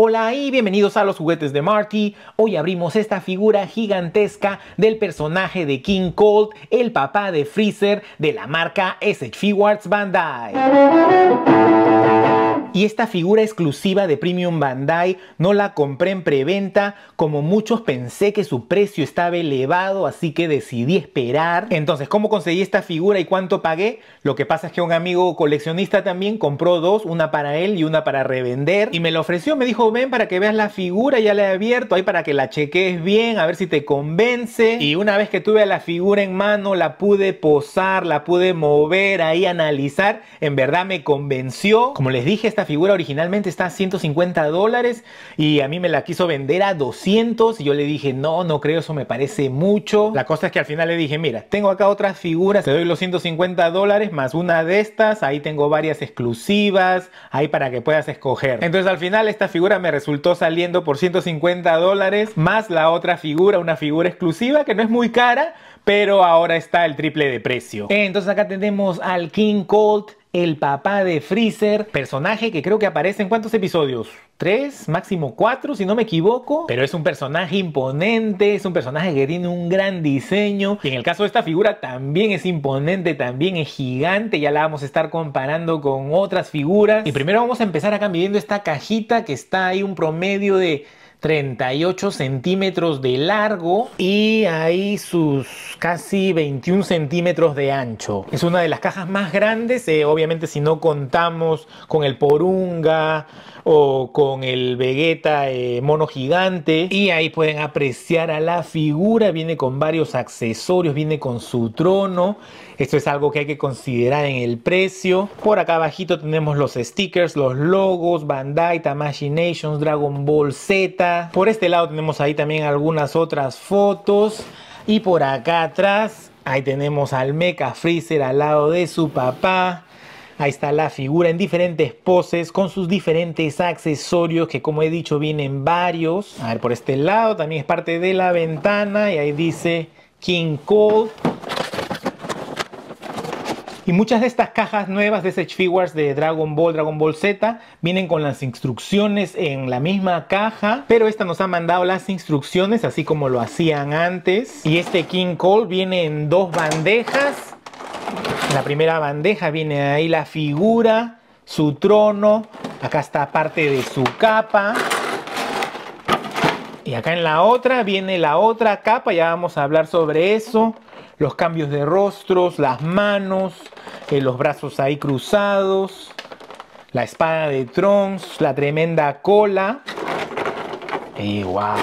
Hola y bienvenidos a los juguetes de Marty. Hoy abrimos esta figura gigantesca del personaje de King Cold, el papá de Freezer de la marca SH Figuarts Bandai y esta figura exclusiva de Premium Bandai no la compré en preventa, como muchos pensé que su precio estaba elevado, así que decidí esperar. Entonces, ¿cómo conseguí esta figura y cuánto pagué? Lo que pasa es que un amigo coleccionista también compró dos, una para él y una para revender, y me la ofreció, me dijo, ven para que veas la figura, ya la he abierto, ahí para que la cheques bien, a ver si te convence. Y una vez que tuve la figura en mano, la pude posar, la pude mover, ahí analizar, en verdad me convenció. Como les dije, esta figura originalmente está a 150 dólares y a mí me la quiso vender a 200 y yo le dije, no, no creo, eso me parece mucho. La cosa es que al final le dije, mira, tengo acá otras figuras, te doy los 150 dólares más una de estas, ahí tengo varias exclusivas, ahí para que puedas escoger. Entonces al final esta figura me resultó saliendo por 150 dólares más la otra figura, una figura exclusiva que no es muy cara, pero ahora está el triple de precio. Entonces acá tenemos al King Colt el papá de Freezer, personaje que creo que aparece en cuántos episodios? Tres, máximo cuatro, si no me equivoco. Pero es un personaje imponente, es un personaje que tiene un gran diseño. Y en el caso de esta figura también es imponente, también es gigante. Ya la vamos a estar comparando con otras figuras. Y primero vamos a empezar acá midiendo esta cajita que está ahí un promedio de 38 centímetros de largo y hay sus casi 21 centímetros de ancho. Es una de las cajas más grandes, eh, obviamente si no contamos con el Porunga o con el Vegeta eh, mono gigante. Y ahí pueden apreciar a la figura, viene con varios accesorios, viene con su trono. Esto es algo que hay que considerar en el precio. Por acá abajito tenemos los stickers, los logos, Bandai, Tamashii Dragon Ball Z por este lado tenemos ahí también algunas otras fotos. Y por acá atrás, ahí tenemos al Mecha Freezer al lado de su papá. Ahí está la figura en diferentes poses con sus diferentes accesorios que como he dicho vienen varios. A ver, por este lado también es parte de la ventana y ahí dice King Cold. Y muchas de estas cajas nuevas de Sage Figures de Dragon Ball, Dragon Ball Z, vienen con las instrucciones en la misma caja, pero esta nos ha mandado las instrucciones así como lo hacían antes. Y este King Cole viene en dos bandejas. En la primera bandeja viene ahí la figura, su trono, acá está parte de su capa. Y acá en la otra viene la otra capa, ya vamos a hablar sobre eso, los cambios de rostros, las manos, eh, los brazos ahí cruzados, la espada de Trons, la tremenda cola. Y wow,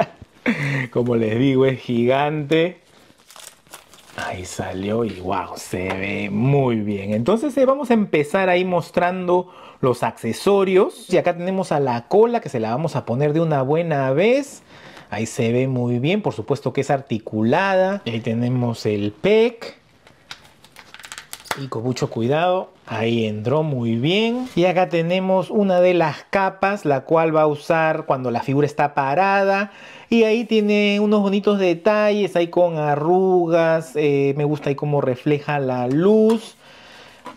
como les digo, es gigante. Ahí salió y wow, se ve muy bien. Entonces eh, vamos a empezar ahí mostrando los accesorios. Y acá tenemos a la cola que se la vamos a poner de una buena vez. Ahí se ve muy bien, por supuesto que es articulada. Y ahí tenemos el PEC y con mucho cuidado. Ahí entró muy bien. Y acá tenemos una de las capas, la cual va a usar cuando la figura está parada. Y ahí tiene unos bonitos detalles, ahí con arrugas. Eh, me gusta ahí cómo refleja la luz.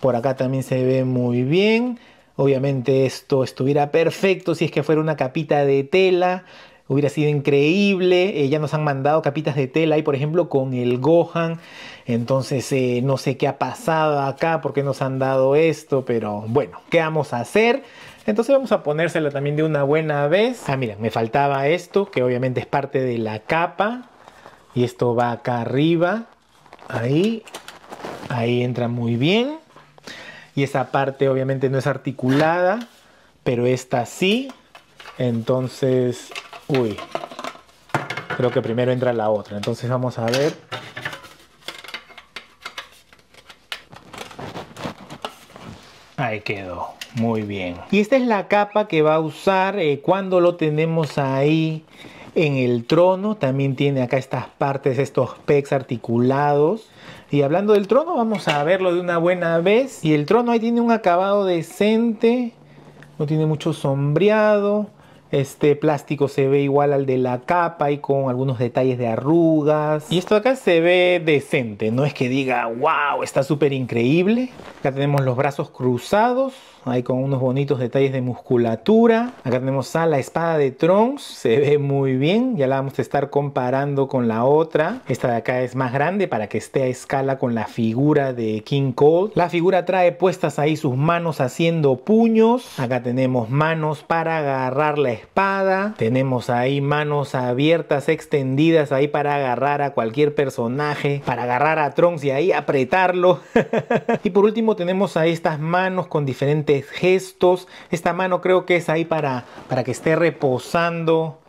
Por acá también se ve muy bien. Obviamente esto estuviera perfecto si es que fuera una capita de tela. Hubiera sido increíble. Eh, ya nos han mandado capitas de tela ahí, por ejemplo, con el Gohan. Entonces, eh, no sé qué ha pasado acá, por qué nos han dado esto, pero bueno, ¿qué vamos a hacer? Entonces vamos a ponérsela también de una buena vez. Ah, mira, me faltaba esto, que obviamente es parte de la capa. Y esto va acá arriba. Ahí. Ahí entra muy bien. Y esa parte obviamente no es articulada, pero esta sí. Entonces Uy, creo que primero entra la otra. Entonces vamos a ver. Ahí quedó. Muy bien. Y esta es la capa que va a usar eh, cuando lo tenemos ahí en el trono. También tiene acá estas partes, estos pecs articulados. Y hablando del trono, vamos a verlo de una buena vez. Y el trono ahí tiene un acabado decente. No tiene mucho sombreado. Este plástico se ve igual al de la capa y con algunos detalles de arrugas. Y esto acá se ve decente, no es que diga, wow, está súper increíble. Acá tenemos los brazos cruzados, ahí con unos bonitos detalles de musculatura. Acá tenemos a la espada de Trunks, se ve muy bien, ya la vamos a estar comparando con la otra. Esta de acá es más grande para que esté a escala con la figura de King Cole. La figura trae puestas ahí sus manos haciendo puños. Acá tenemos manos para agarrar la espada, tenemos ahí manos abiertas, extendidas ahí para agarrar a cualquier personaje, para agarrar a Trunks y ahí apretarlo. y por último tenemos ahí estas manos con diferentes gestos. Esta mano creo que es ahí para, para que esté reposando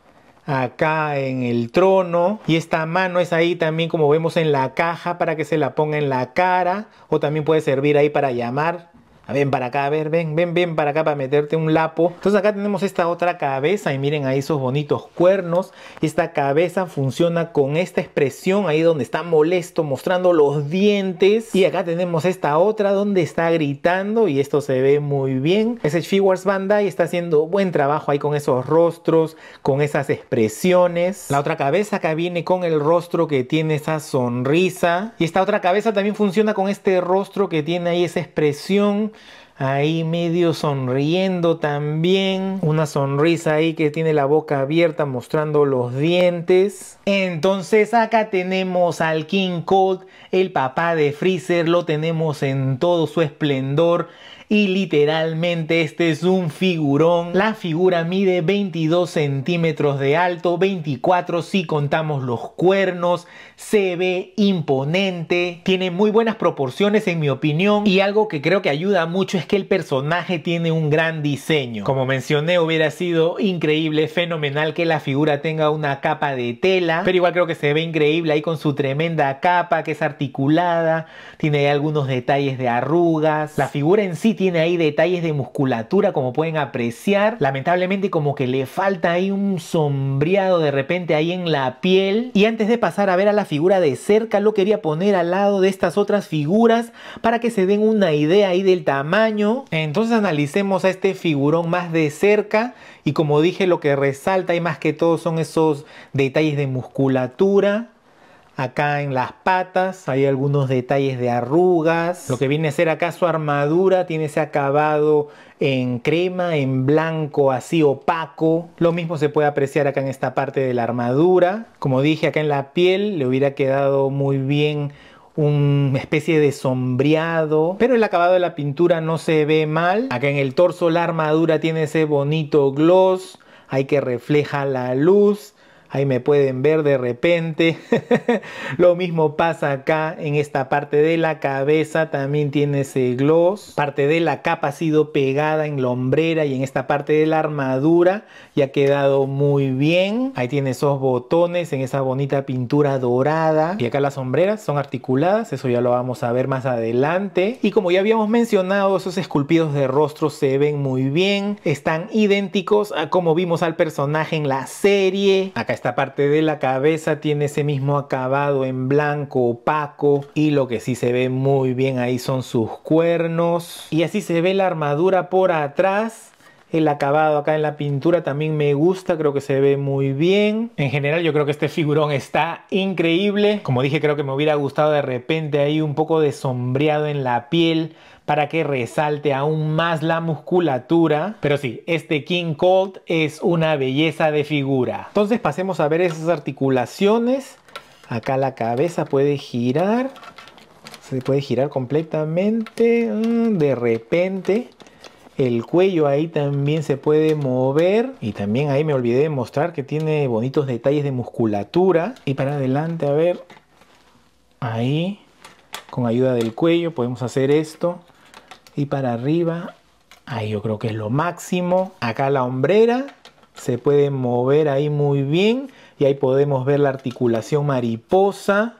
acá en el trono y esta mano es ahí también como vemos en la caja para que se la ponga en la cara o también puede servir ahí para llamar Ah, ven para acá, ver, ven, ven, ven para acá para meterte un lapo. Entonces acá tenemos esta otra cabeza y miren ahí esos bonitos cuernos. Esta cabeza funciona con esta expresión ahí donde está molesto, mostrando los dientes. Y acá tenemos esta otra donde está gritando y esto se ve muy bien. Ese Wars Bandai está haciendo buen trabajo ahí con esos rostros, con esas expresiones. La otra cabeza acá viene con el rostro que tiene esa sonrisa. Y esta otra cabeza también funciona con este rostro que tiene ahí esa expresión ahí medio sonriendo también, una sonrisa ahí que tiene la boca abierta mostrando los dientes. Entonces acá tenemos al King Cold, el papá de Freezer, lo tenemos en todo su esplendor y literalmente este es un figurón. La figura mide 22 centímetros de alto, 24 si contamos los cuernos, se ve imponente, tiene muy buenas proporciones en mi opinión y algo que creo que ayuda mucho es que el personaje tiene un gran diseño. Como mencioné hubiera sido increíble, fenomenal que la figura tenga una capa de tela, pero igual creo que se ve increíble ahí con su tremenda capa que es articulada, tiene algunos detalles de arrugas, la figura en sí tiene ahí detalles de musculatura como pueden apreciar. Lamentablemente como que le falta ahí un sombreado de repente ahí en la piel. Y antes de pasar a ver a la figura de cerca lo quería poner al lado de estas otras figuras para que se den una idea ahí del tamaño. Entonces analicemos a este figurón más de cerca y como dije lo que resalta y más que todo son esos detalles de musculatura acá en las patas hay algunos detalles de arrugas. Lo que viene a ser acá su armadura tiene ese acabado en crema, en blanco, así opaco. Lo mismo se puede apreciar acá en esta parte de la armadura. Como dije, acá en la piel le hubiera quedado muy bien una especie de sombreado, pero el acabado de la pintura no se ve mal. Acá en el torso la armadura tiene ese bonito gloss, hay que refleja la luz Ahí me pueden ver de repente. Lo mismo pasa acá en esta parte de la cabeza. También tiene ese gloss. Parte de la capa ha sido pegada en la hombrera y en esta parte de la armadura. Y ha quedado muy bien. Ahí tiene esos botones en esa bonita pintura dorada. Y acá las sombreras son articuladas. Eso ya lo vamos a ver más adelante. Y como ya habíamos mencionado, esos esculpidos de rostro se ven muy bien. Están idénticos a como vimos al personaje en la serie. Acá esta parte de la cabeza tiene ese mismo acabado en blanco opaco y lo que sí se ve muy bien ahí son sus cuernos y así se ve la armadura por atrás el acabado acá en la pintura también me gusta, creo que se ve muy bien. En general yo creo que este figurón está increíble. Como dije, creo que me hubiera gustado de repente ahí un poco de sombreado en la piel para que resalte aún más la musculatura. Pero sí, este King Cold es una belleza de figura. Entonces pasemos a ver esas articulaciones. Acá la cabeza puede girar. Se puede girar completamente. Mm, de repente. El cuello ahí también se puede mover. Y también ahí me olvidé de mostrar que tiene bonitos detalles de musculatura. Y para adelante, a ver. Ahí. Con ayuda del cuello podemos hacer esto y para arriba. Ahí yo creo que es lo máximo. Acá la hombrera se puede mover ahí muy bien y ahí podemos ver la articulación mariposa.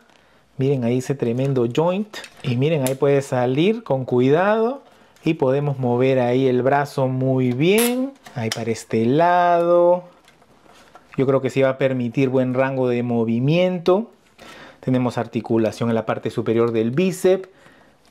Miren ahí ese tremendo joint y miren ahí puede salir con cuidado y podemos mover ahí el brazo muy bien. Ahí para este lado. Yo creo que sí va a permitir buen rango de movimiento. Tenemos articulación en la parte superior del bíceps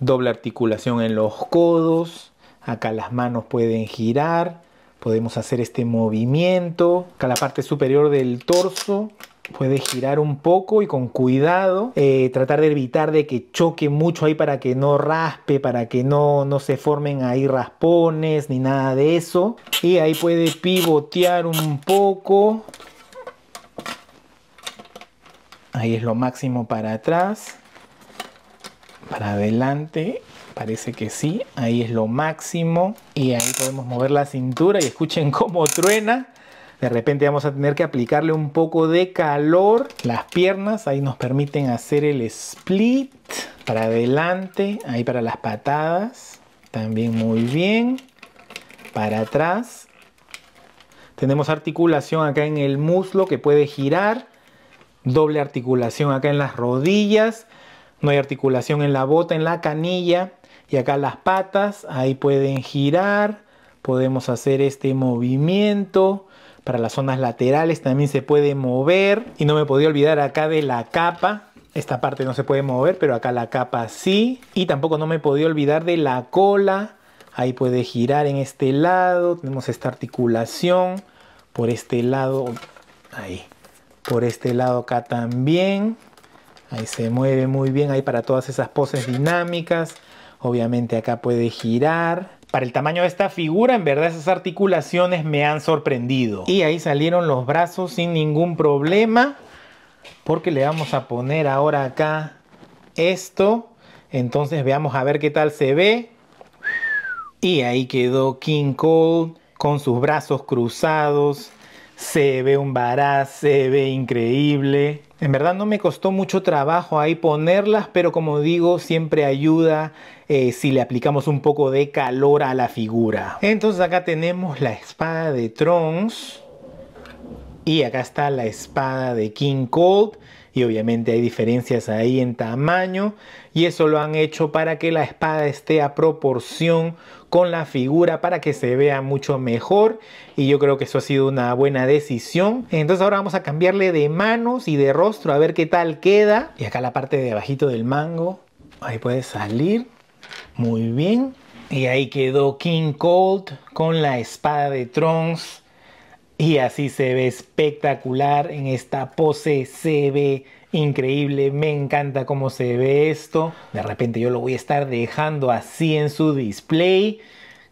doble articulación en los codos, acá las manos pueden girar, podemos hacer este movimiento, acá la parte superior del torso puede girar un poco y con cuidado eh, tratar de evitar de que choque mucho ahí para que no raspe, para que no, no se formen ahí raspones ni nada de eso. Y ahí puede pivotear un poco. Ahí es lo máximo para atrás para adelante parece que sí ahí es lo máximo y ahí podemos mover la cintura y escuchen cómo truena de repente vamos a tener que aplicarle un poco de calor las piernas ahí nos permiten hacer el split para adelante ahí para las patadas también muy bien para atrás tenemos articulación acá en el muslo que puede girar doble articulación acá en las rodillas no hay articulación en la bota, en la canilla y acá las patas, ahí pueden girar, podemos hacer este movimiento. Para las zonas laterales también se puede mover. Y no me podía olvidar acá de la capa. Esta parte no se puede mover, pero acá la capa sí. Y tampoco no me podía olvidar de la cola. Ahí puede girar en este lado. Tenemos esta articulación. Por este lado. Ahí. Por este lado acá también. Ahí se mueve muy bien, ahí para todas esas poses dinámicas. Obviamente acá puede girar. Para el tamaño de esta figura, en verdad esas articulaciones me han sorprendido. Y ahí salieron los brazos sin ningún problema. Porque le vamos a poner ahora acá esto. Entonces veamos a ver qué tal se ve. Y ahí quedó King Cole con sus brazos cruzados se ve un baraz, se ve increíble. En verdad no me costó mucho trabajo ahí ponerlas, pero como digo, siempre ayuda eh, si le aplicamos un poco de calor a la figura. Entonces acá tenemos la espada de Trunks. Y acá está la espada de King Cold y obviamente hay diferencias ahí en tamaño y eso lo han hecho para que la espada esté a proporción con la figura para que se vea mucho mejor y yo creo que eso ha sido una buena decisión entonces ahora vamos a cambiarle de manos y de rostro a ver qué tal queda y acá la parte de abajito del mango ahí puede salir muy bien y ahí quedó King Cold con la espada de Trons y así se ve espectacular en esta pose, se ve increíble, me encanta cómo se ve esto. De repente yo lo voy a estar dejando así en su display.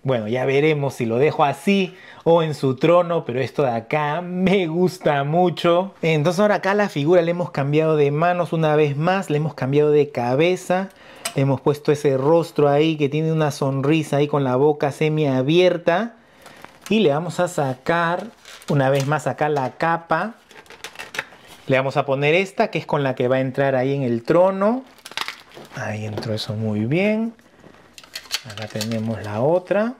Bueno, ya veremos si lo dejo así o en su trono, pero esto de acá me gusta mucho. Entonces ahora acá la figura le hemos cambiado de manos una vez más, le hemos cambiado de cabeza. hemos puesto ese rostro ahí que tiene una sonrisa ahí con la boca semiabierta. Y le vamos a sacar una vez más acá la capa. Le vamos a poner esta, que es con la que va a entrar ahí en el trono. Ahí entró eso muy bien. Acá tenemos la otra.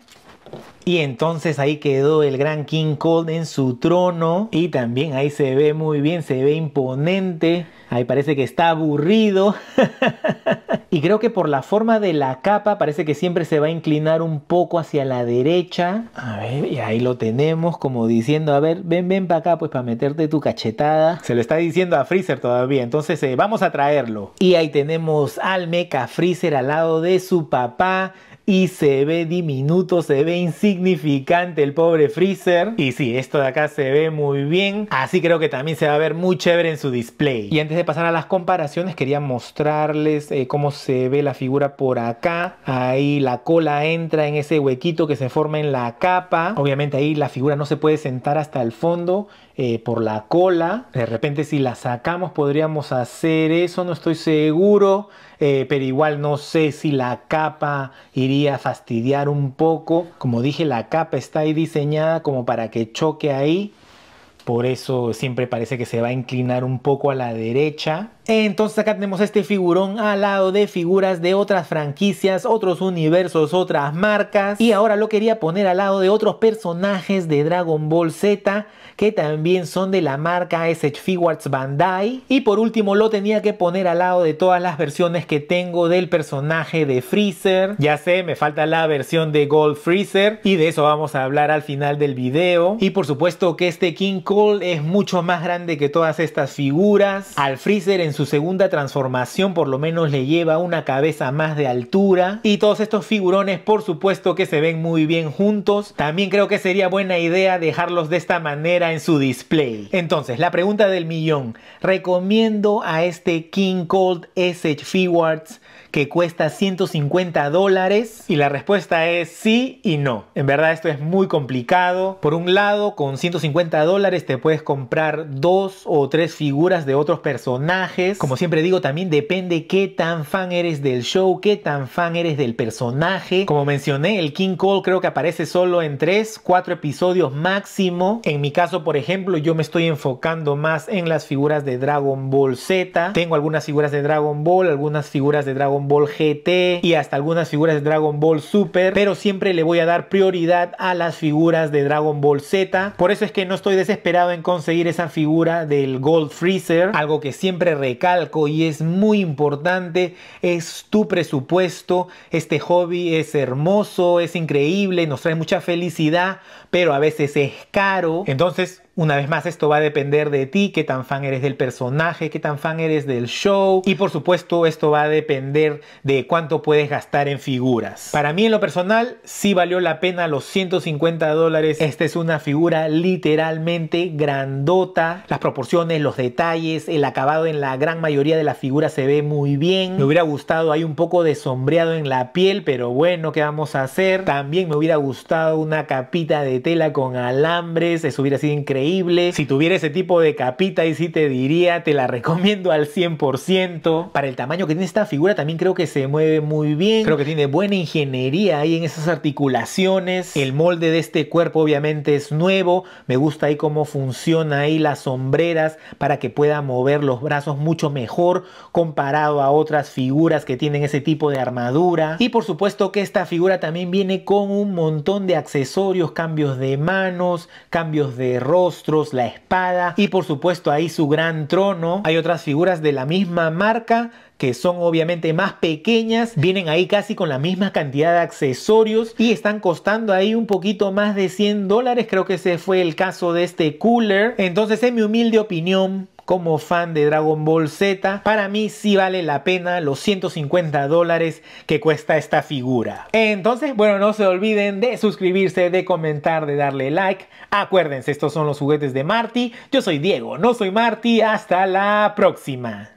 Y entonces ahí quedó el gran King Cold en su trono. Y también ahí se ve muy bien, se ve imponente. Ahí parece que está aburrido. y creo que por la forma de la capa parece que siempre se va a inclinar un poco hacia la derecha. A ver, y ahí lo tenemos como diciendo, a ver, ven, ven para acá pues para meterte tu cachetada. Se lo está diciendo a Freezer todavía, entonces eh, vamos a traerlo. Y ahí tenemos al Meca Freezer al lado de su papá y se ve diminuto, se ve insignificante el pobre Freezer. Y sí, esto de acá se ve muy bien, así creo que también se va a ver muy chévere en su display. Y antes de pasar a las comparaciones, quería mostrarles eh, cómo se ve la figura por acá. Ahí la cola entra en ese huequito que se forma en la capa. Obviamente ahí la figura no se puede sentar hasta el fondo eh, por la cola. De repente si la sacamos podríamos hacer eso, no estoy seguro, eh, pero igual no sé si la capa iría a fastidiar un poco. Como dije, la capa está ahí diseñada como para que choque ahí. Por eso siempre parece que se va a inclinar un poco a la derecha. Entonces acá tenemos este figurón al lado de figuras de otras franquicias, otros universos, otras marcas. Y ahora lo quería poner al lado de otros personajes de Dragon Ball Z que también son de la marca SH Figuarts Bandai. Y por último lo tenía que poner al lado de todas las versiones que tengo del personaje de Freezer. Ya sé, me falta la versión de Gold Freezer y de eso vamos a hablar al final del video. Y por supuesto que este King Cole es mucho más grande que todas estas figuras. Al Freezer en su segunda transformación por lo menos le lleva una cabeza más de altura. Y todos estos figurones por supuesto que se ven muy bien juntos. También creo que sería buena idea dejarlos de esta manera en su display. Entonces, la pregunta del millón. ¿Recomiendo a este King Cold S.H. Figuarts que cuesta 150 dólares? Y la respuesta es sí y no. En verdad esto es muy complicado. Por un lado, con 150 dólares te puedes comprar dos o tres figuras de otros personajes. Como siempre digo, también depende qué tan fan eres del show, qué tan fan eres del personaje. Como mencioné, el King Cole creo que aparece solo en 3, 4 episodios máximo. En mi caso, por ejemplo, yo me estoy enfocando más en las figuras de Dragon Ball Z. Tengo algunas figuras de Dragon Ball, algunas figuras de Dragon Dragon GT y hasta algunas figuras de Dragon Ball Super, pero siempre le voy a dar prioridad a las figuras de Dragon Ball Z. Por eso es que no estoy desesperado en conseguir esa figura del Gold Freezer, algo que siempre recalco y es muy importante, es tu presupuesto, este hobby es hermoso, es increíble, nos trae mucha felicidad, pero a veces es caro. Entonces, una vez más, esto va a depender de ti, qué tan fan eres del personaje, qué tan fan eres del show. Y por supuesto, esto va a depender de cuánto puedes gastar en figuras. Para mí, en lo personal, sí valió la pena los 150 dólares. Esta es una figura literalmente grandota. Las proporciones, los detalles, el acabado en la gran mayoría de las figuras se ve muy bien. Me hubiera gustado, hay un poco de sombreado en la piel, pero bueno, ¿qué vamos a hacer? También me hubiera gustado una capita de tela con alambres. Eso hubiera sido increíble si tuviera ese tipo de capita y si te diría, te la recomiendo al 100%. Para el tamaño que tiene esta figura también creo que se mueve muy bien. Creo que tiene buena ingeniería ahí en esas articulaciones. El molde de este cuerpo obviamente es nuevo. Me gusta ahí cómo funciona ahí las sombreras para que pueda mover los brazos mucho mejor comparado a otras figuras que tienen ese tipo de armadura. Y por supuesto que esta figura también viene con un montón de accesorios, cambios de manos, cambios de rostro la espada y por supuesto ahí su gran trono. Hay otras figuras de la misma marca que son obviamente más pequeñas, vienen ahí casi con la misma cantidad de accesorios y están costando ahí un poquito más de 100 dólares, creo que ese fue el caso de este cooler. Entonces, en mi humilde opinión, como fan de Dragon Ball Z, para mí sí vale la pena los 150 dólares que cuesta esta figura. Entonces, bueno, no se olviden de suscribirse, de comentar, de darle like. Acuérdense, estos son los juguetes de Marty. Yo soy Diego, no soy Marty. Hasta la próxima.